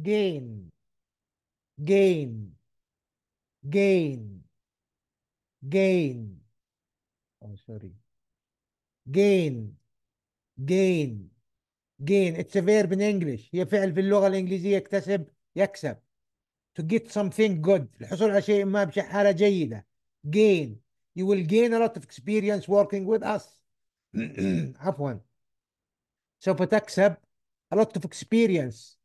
gain, gain, gain, gain. Oh, sorry. Gain, gain, gain. It's a verb in English. هي فعل في اللغة الإنجليزية يكتسب يكسب. To get something good. الحصول على شيء ما بشيء حالة جيدة. Gain. You will gain a lot of experience working with us. عفوا. سوف تكسب a lot of experience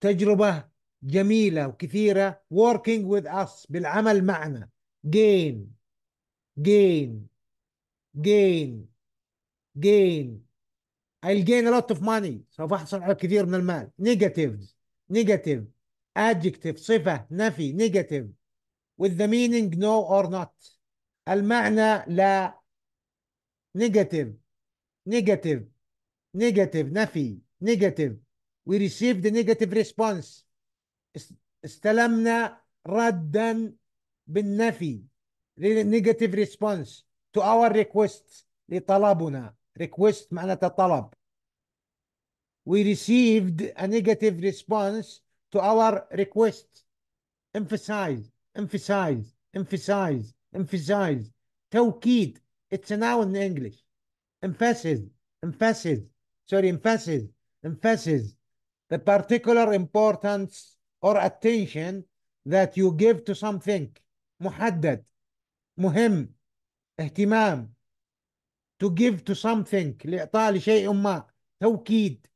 تجربة جميلة وكثيرة working with us بالعمل معنا gain gain gain gain I'll gain a lot of money سوف أحصل على كثير من المال negatives negative adjective صفة نفي negative with the meaning no or not المعنى لا negative negative negative نفي negative we received a negative response استلمنا ردا بالنفي negative response to our request لطلبنا request معناتها طلب we received a negative response to our request emphasize emphasize emphasize emphasize توكيد it's a noun in English emphasize emphasize sorry emphasize emphasize the particular importance or attention that you give to something محدد مهم اهتمام to give to something لإعطاء لشيء ما توكيد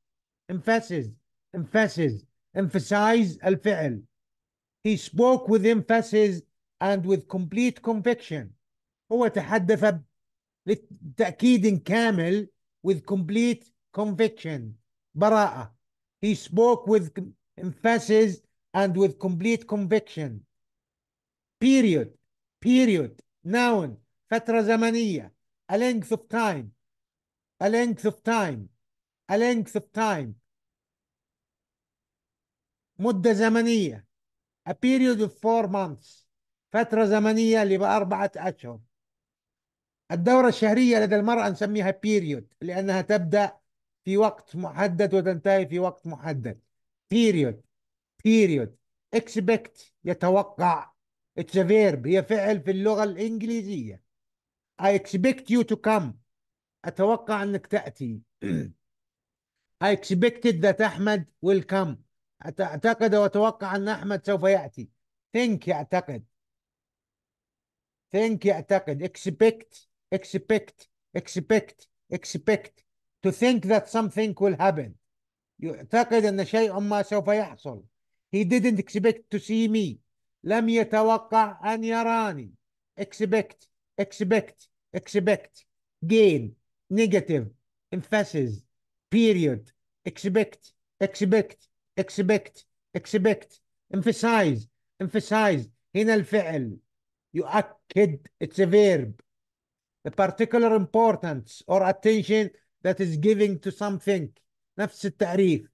emphasis emphasis emphasize الفعل he spoke with emphasis and with complete conviction هو تحدث لتأكيد كامل with complete conviction براءة He spoke with emphasis and with complete conviction. Period. Period. Noun. فترة زمنية. A length of time. A length of time. A length of time. مدة زمنية. A period of four months. فترة زمنية اللي بأربعة أشهر. الدورة الشهرية لدى المرأة نسميها period لأنها تبدأ في وقت محدد وتنتهي في وقت محدد period period expect يتوقع it's a verb هي فعل في اللغة الإنجليزية I expect you to come أتوقع أنك تأتي I expected that أحمد will come أعتقد وأتوقع أن أحمد سوف يأتي think يعتقد think يعتقد expect expect expect expect to think that something will happen يعتقد أن شيء ما سوف يحصل he didn't expect to see me لم يتوقع أن يراني expect expect expect gain negative emphasis period expect expect expect expect emphasize emphasize هنا الفعل يؤكد it's a verb the particular importance or attention that is giving to something نفس التعريف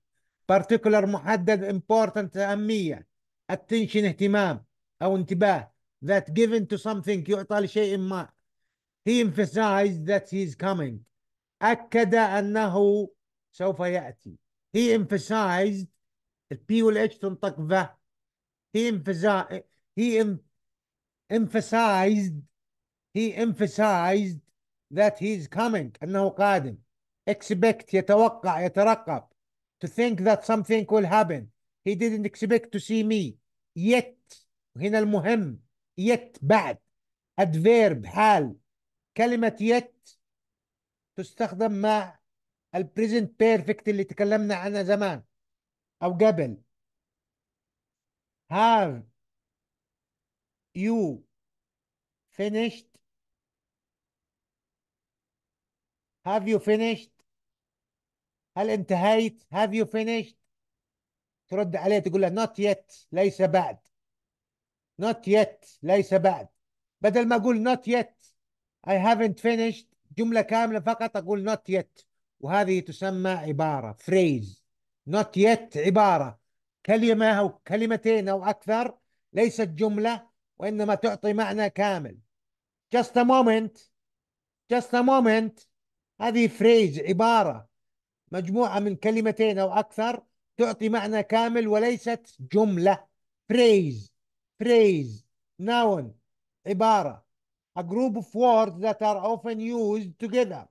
particular محدد important أهمية attention اهتمام أو انتباه that given to something يعطى لشيء ما he emphasized that he is coming أكد أنه سوف يأتي he emphasized البي والاتش تنطق ذا he emphasized he em emphasized he emphasized that he is coming أنه قادم expect يتوقع يترقب to think that something will happen he didn't expect to see me yet هنا المهم yet بعد adverb حال كلمة yet تستخدم مع البريزنت بيرفكت اللي تكلمنا عنها زمان أو قبل have you finished have you finished هل انتهيت have you finished ترد عليه تقول له not yet ليس بعد not yet ليس بعد بدل ما اقول not yet I haven't finished جملة كاملة فقط اقول not yet وهذه تسمى عبارة phrase not yet عبارة كلمة أو كلمتين أو أكثر ليست جملة وإنما تعطي معنى كامل just a moment just a moment هذه فريز عبارة مجموعة من كلمتين أو أكثر تعطي معنى كامل وليست جملة phrase phrase noun عبارة a group of words that are often used together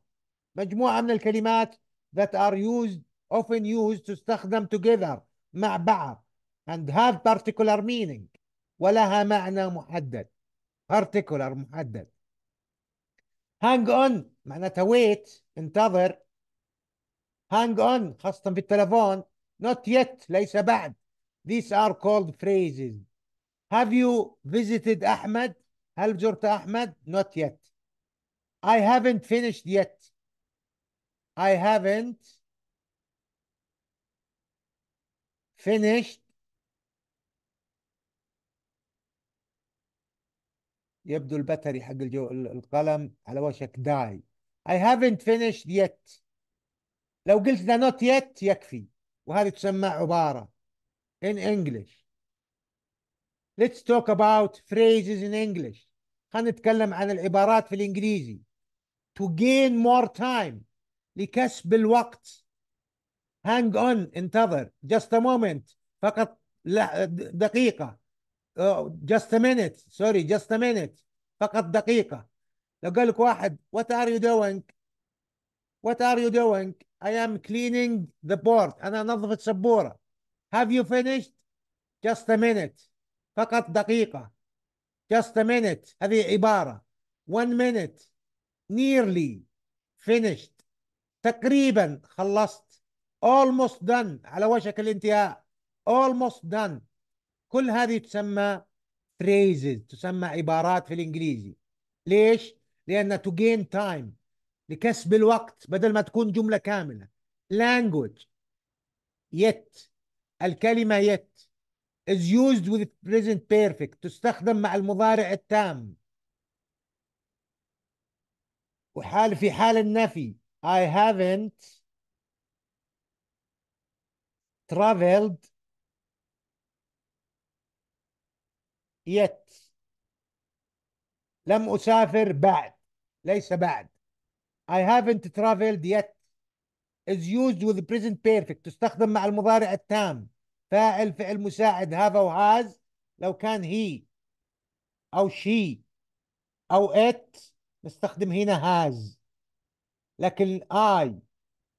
مجموعة من الكلمات that are used often used تستخدم together مع بعض and have particular meaning ولها معنى محدد particular محدد hang on معناتها wait انتظر هانج اون خاصة في التلفون not yet ليس بعد these are called phrases have you visited أحمد هل زرت أحمد not yet I haven't finished yet I haven't finished يبدو البتري حق القلم على وشك داي I haven't finished yet لو قلت ذا نوت يت يكفي وهذه تسمى عبارة in English let's talk about phrases in English خلينا نتكلم عن العبارات في الإنجليزي to gain more time لكسب الوقت hang on انتظر just a moment فقط دقيقة just a minute sorry just a minute فقط دقيقة لو قال لك واحد what are you doing what are you doing I am cleaning the board أنا أنظف السبورة Have you finished? Just a minute فقط دقيقة Just a minute هذه عبارة One minute Nearly Finished تقريبا خلصت Almost done على وشك الانتهاء Almost done كل هذه تسمى phrases تسمى عبارات في الإنجليزي ليش؟ لأن to gain time لكسب الوقت بدل ما تكون جملة كاملة language yet الكلمة yet is used with present perfect تستخدم مع المضارع التام وحال في حال النفي I haven't traveled yet لم أسافر بعد ليس بعد I haven't traveled yet is used with present perfect تستخدم مع المضارع التام فاعل فعل مساعد have or has لو كان he أو she أو it نستخدم هنا has لكن I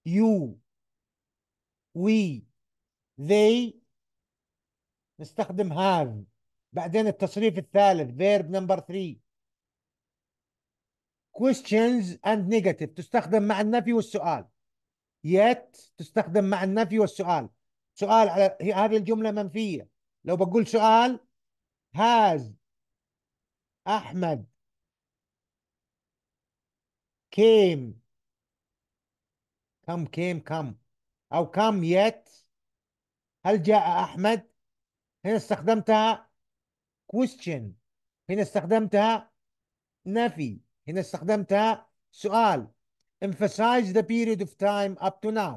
you we they نستخدم have بعدين التصريف الثالث verb number three questions and negative تستخدم مع النفي والسؤال yet تستخدم مع النفي والسؤال سؤال على هذه الجملة منفية لو بقول سؤال has أحمد came come came come أو come yet هل جاء أحمد هنا استخدمتها question هنا استخدمتها نفي هنا استخدمتها سؤال emphasize the period of time up to now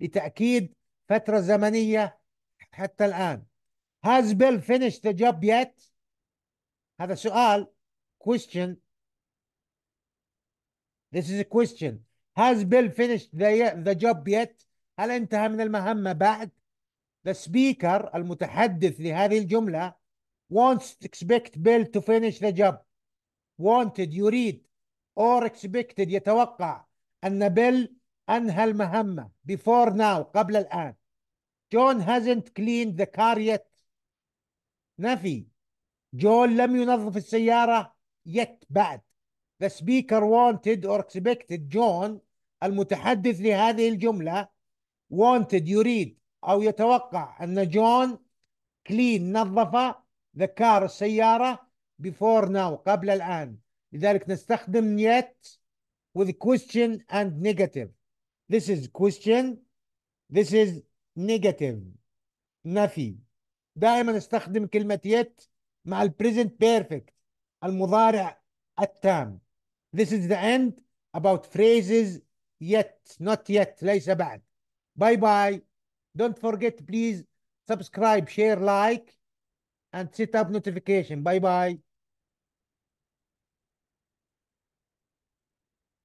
لتأكيد فترة زمنية حتى الآن Has Bill finished the job yet? هذا سؤال question This is a question Has Bill finished the, the job yet? هل انتهى من المهمة بعد؟ The speaker المتحدث لهذه الجملة wants to expect Bill to finish the job wanted يريد اور اكسبكتد يتوقع ان بيل انهى المهمه before now قبل الان جون hasn't cleaned the car yet نفي جون لم ينظف السياره يت بعد ذا سبيكر wanted or expected جون المتحدث لهذه الجمله wanted يريد او يتوقع ان جون كلين نظف ذا كار السياره before now قبل الان لذلك نستخدم yet with question and negative this is question this is negative نفي دائما استخدم كلمة yet مع ال present perfect. المضارع التام this is the end about phrases yet not yet ليس بعد باي باي don't forget please subscribe share like and set up notification Bye bye.